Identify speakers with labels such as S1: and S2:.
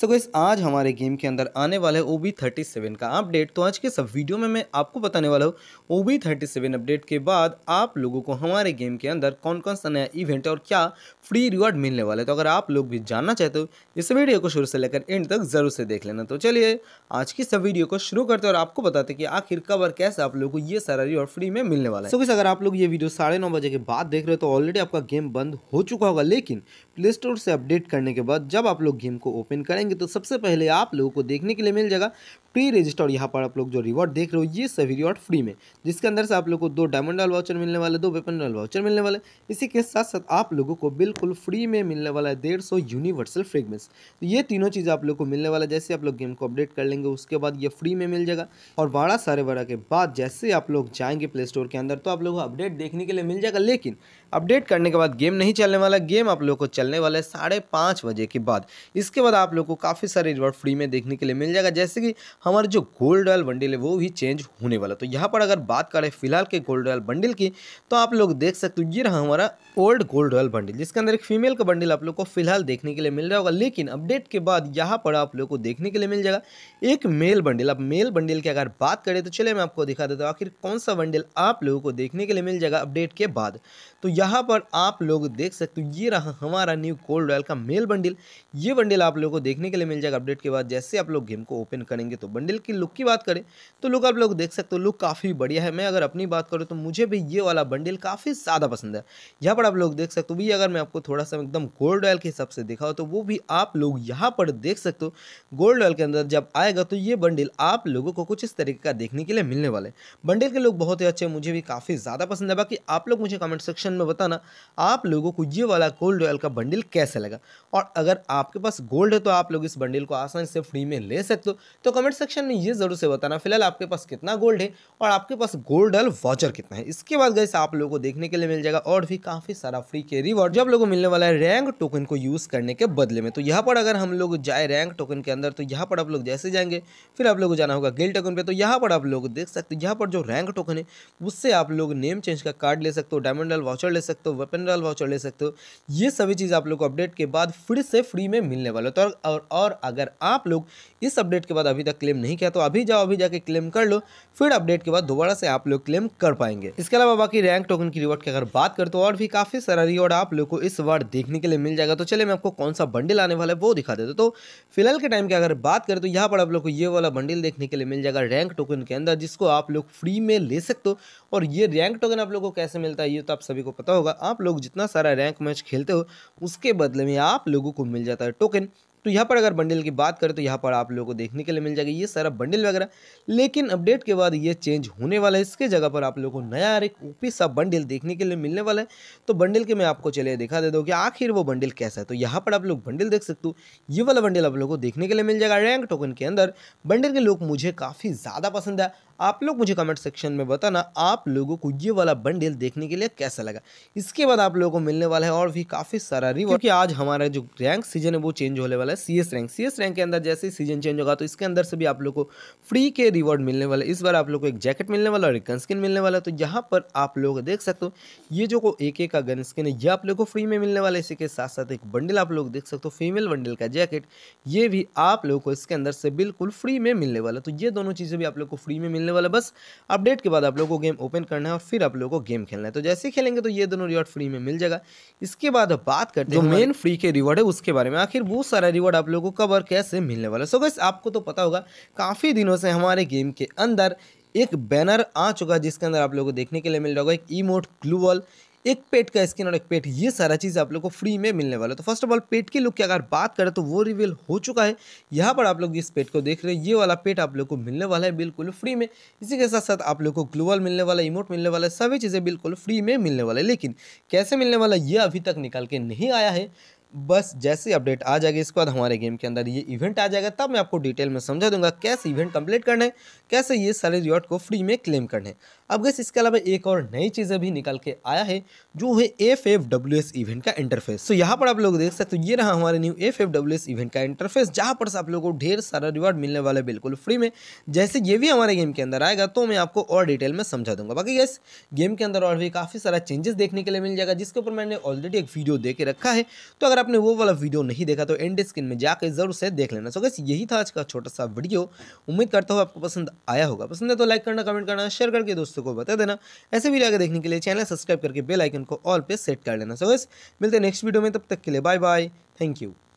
S1: so guys आज हमारे game के अंदर आने वाला है ओ बी थर्टी सेवन का अपडेट तो आज के सब वीडियो में मैं आपको बताने वाला हूँ O B thirty seven update के बाद आप लोगों को हमारे गेम के अंदर कौन कौन सा नया इवेंट है और क्या फ्री रिवॉर्ड मिलने वाला है तो अगर आप लोग भी जानना चाहते हो इस वीडियो को शुरू से लेकर एंड तक ज़रूर से देख लेना तो चलिए आज की सब वीडियो को शुरू करते और आपको बताते कि आखिर कब और कैसे आप लोग को ये सारा रिवॉर्ड फ्री में मिलने वाला है सो गाइस अगर आप लोग ये वीडियो साढ़े नौ बजे के बाद देख रहे हो तो ऑलरेडी आपका गेम बंद हो चुका होगा लेकिन प्ले स्टोर से अपडेट करने के बाद जब आप लोग गेम को ओपन करेंगे करेंगे तो सबसे पहले आप लोगों को देखने के लिए मिल जाएगा प्री रजिस्टर यहाँ पर आप लोग जो रिवॉर्ड देख रहे हो ये सभी रिवॉर्ड फ्री में जिसके अंदर से आप लोग को दो डायमंड डाल वाउचर मिलने वाले दो वेपन डाल वाउचर मिलने वाले इसी के साथ साथ आप लोगों को बिल्कुल फ्री में मिलने वाला है डेढ़ यूनिवर्सल फ्रेगमेंस तो ये तीनों चीज़ आप लोग को मिलने वाला जैसे आप लोग गेम को अपडेट कर लेंगे उसके बाद ये फ्री में मिल जाएगा और बारह सारे बारह के बाद जैसे आप लोग जाएंगे प्ले स्टोर के अंदर तो आप लोग अपडेट देखने के लिए मिल जाएगा लेकिन अपडेट करने के बाद गेम नहीं चलने वाला गेम आप लोग को चलने वाला है साढ़े बजे के बाद इसके बाद आप लोग को काफ़ी सारे रिवॉर्ड फ्री में देखने के लिए मिल जाएगा जैसे कि हमारे जो गोल्ड रॉयल बंडल है वो भी चेंज होने वाला तो यहाँ पर अगर बात करें फिलहाल के गोल्ड रॉयल बंडल की तो आप लोग देख सकते हो ये रहा हमारा ओल्ड गोल्ड रॉयल बंडल जिसके अंदर एक फीमेल का बंडल आप लोग को फिलहाल देखने के लिए मिल रहा होगा लेकिन अपडेट के बाद यहाँ पर आप लोग को देखने के लिए मिल जाएगा एक मेल बंडल आप मेल बंडल की अगर बात करें तो चले मैं आपको दिखा देता हूँ आखिर कौन सा बंडल आप लोगों को देखने के लिए मिल जाएगा अपडेट के बाद तो यहाँ पर आप लोग देख सकते हो ये रहा हमारा न्यू गोल्ड रॉयल का मेल बंडल ये बंडल आप लोगों को देखने के लिए मिल जाएगा अपडेट के बाद जैसे आप लोग गेम को ओपन करेंगे तो बंडल की लुक की बात करें तो लुक आप लोग देख सकते हो लुक काफ़ी बढ़िया है मैं अगर अपनी बात करूँ तो मुझे भी ये वाला बंडल काफ़ी ज़्यादा पसंद है यहाँ पर आप लोग देख सकते हो भी अगर मैं आपको थोड़ा सा एकदम गोल्ड ऑयल के हिसाब से दिखाऊँ तो वो भी आप लोग यहाँ पर देख सकते हो गोल्ड ऑयल के अंदर जब आएगा तो ये बंडल आप लोगों को कुछ इस तरीके का देखने के लिए मिलने वाले बंडल के लोग बहुत ही अच्छे मुझे भी काफ़ी ज़्यादा पसंद है बाकी आप लोग मुझे कमेंट सेक्शन में बताना आप लोगों को ये वाला गोल्ड ऑयल का बंडल कैसे लगा और अगर आपके पास गोल्ड है तो आप लोग लोग इस बंडल को आसानी से फ्री में ले सकते हो तो कमेंट सेक्शन में ये जरूर से बताना फिलहाल आपके पास कितना गोल्ड है और आपके पास गोल्ड अल वॉचर कितना है इसके बाद गैस आप लोगों को देखने के लिए मिल जाएगा और भी काफ़ी सारा फ्री के रिवॉर्ड जो आप लोगों को मिलने वाला है रैंक टोकन को यूज़ करने के बदले में तो यहाँ पर अगर हम लोग जाए रैंक टोकन के अंदर तो यहाँ पर आप लोग जैसे जाएंगे फिर आप लोग को जाना होगा गिल टोकन पर तो यहाँ पर आप लोग देख सकते हो यहाँ पर जो रैंक टोकन है उससे आप लोग नेम चेंज का कार्ड ले सकते हो डायमंड डाल वाउचर ले सकते हो वेपन डाल वाउचर ले सकते हो ये सभी चीज़ आप लोग को अपडेट के बाद फिर से फ्री में मिलने वाले तो और और और अगर आप लोग इस अपडेट के बाद अभी तक क्लेम नहीं किया तो अभी जाओ अभी जाके क्लेम कर लो फिर अपडेट के बाद दोबारा से आप लोग क्लेम कर पाएंगे इसके अलावा बाकी रैंक टोकन की रिवॉर्ड की अगर बात करें तो और भी काफ़ी सारा रिवॉर्ड आप लोग को इस बार देखने के लिए मिल जाएगा तो चले मैं आपको कौन सा बंडल आने वाला है वो दिखा देता तो फिलहाल के टाइम की अगर बात करें तो यहाँ पर आप लोग को ये वाला बंडल देखने के लिए मिल जाएगा रैंक टोकन के अंदर जिसको आप लोग फ्री में ले सकते हो और ये रैंक टोकन आप लोग को कैसे मिलता है ये तो आप सभी को पता होगा आप लोग जितना सारा रैंक मैच खेलते हो उसके बदले में आप लोगों को मिल जाता है टोकन तो यहाँ पर अगर बंडल की बात करें तो यहाँ पर आप लोगों को देखने के लिए मिल जाएगा ये सारा बंडल वगैरह लेकिन अपडेट के बाद ये चेंज होने वाला है इसके जगह पर आप लोगों को नया एक ओपी सा बंडल देखने के लिए मिलने वाला है तो बंडल के मैं आपको चले दिखा देता हूँ कि आखिर वो बंडल कैसा है तो यहाँ पर आप लोग बंडल देख सकते हो ये वाला बंडल आप लोग को देखने के लिए मिल जाएगा रैंक टोकन के अंदर बंडल के लोग मुझे काफ़ी ज़्यादा पसंद है आप लोग मुझे कमेंट सेक्शन में बताना आप लोगों को ये वाला बंडल देखने के लिए कैसा लगा इसके बाद आप लोगों को मिलने वाला है और भी काफ़ी सारा रिवॉर्ड क्योंकि आज हमारा जो रैंक सीजन है वो चेंज होने वाला है सी रैंक सी रैंक के अंदर जैसे ही सीजन चेंज होगा तो इसके अंदर से भी आप लोग को फ्री के रिवॉर्ड मिलने वाला है इस बार आप लोग को एक जैकेट मिलने वाला और एक गन स्किन मिलने वाला तो यहाँ पर आप लोग देख सकते हो ये जो को एक एक का स्किन है ये आप लोग को फ्री में मिलने वाला है इसी के साथ साथ एक बंडल आप लोग देख सकते हो फीमेल बंडल का जैकेट ये भी आप लोग को इसके अंदर से बिल्कुल फ्री में मिलने वाला तो ये दोनों चीज़ें भी आप लोग को फ्री में मिलने मिलने वाला बस अपडेट के बाद आप लोगों को गेम ओपन करना है और फिर आप लोगों को गेम खेलना है तो जैसे ही खेलेंगे तो ये दोनों रिवॉर्ड फ्री में मिल जाएगा इसके बाद बात करते हैं जो मेन फ्री के रिवॉर्ड है उसके बारे में आखिर वो सारा रिवॉर्ड आप लोगों को कब और कैसे मिलने वाला सो गैस आपको तो पता होगा काफ़ी दिनों से हमारे गेम के अंदर एक बैनर आ चुका है जिसके अंदर आप लोगों को देखने के लिए मिल रहा होगा एक ईमोट ग्लू वॉल एक पेट का स्किन और एक पेट ये सारा चीज़ आप लोग को फ्री में मिलने वाला है तो फर्स्ट ऑफ ऑल पेट की लुक की अगर बात करें तो वो रिवील हो चुका है यहाँ पर आप लोग इस पेट को देख रहे हैं ये वाला पेट आप लोग को मिलने वाला है बिल्कुल फ्री में इसी के साथ साथ आप लोग को ग्लोबल मिलने वाला इमोट मिलने वाला है सभी चीज़ें बिल्कुल फ्री में मिलने वाला है लेकिन कैसे मिलने वाला ये अभी तक निकाल के नहीं आया है बस जैसे अपडेट आ जाएगी इसके बाद हमारे गेम के अंदर ये इवेंट आ जाएगा तब मैं आपको डिटेल में समझा दूंगा कैसे इवेंट कंप्लीट करना है कैसे ये सारे रिवॉर्ड को फ्री में क्लेम करना है अब गैस इसके अलावा एक और नई चीज़ें भी निकल के आया है जो है F F W S event का इंटरफेस तो यहाँ पर आप लोग देख सकते तो ये रहा हमारे new F F W S event का इंटरफेस जहाँ पर आप लोगों को ढेर सारा रिवॉर्ड मिलने वाला है बिल्कुल फ्री में जैसे ये भी हमारे गेम के अंदर आएगा तो मैं आपको और डिटेल में समझा दूंगा बाकी गैस गेम के अंदर और भी काफ़ी सारा चेंजेस देखने के लिए मिल जाएगा जिसके ऊपर मैंने ऑलरेडी एक वीडियो दे के रखा है तो अगर आपने वो वाला वीडियो नहीं देखा तो एंड स्क्रीन में जाकर जरूर से देख लेना सो गैस यही था आज का छोटा सा वीडियो उम्मीद करता हूँ आपको पसंद आया होगा पसंद है तो लाइक करना कमेंट करना शेयर करके दोस्तों को बता देना ऐसे वीडियो आगे देखने के लिए चैनल सब्सक्राइब करके बेलाइकन को ऑल पर सेट कर लेना सो गैस मिलते नेक्स्ट वीडियो में तब तक के लिए बाय बाय थैंक यू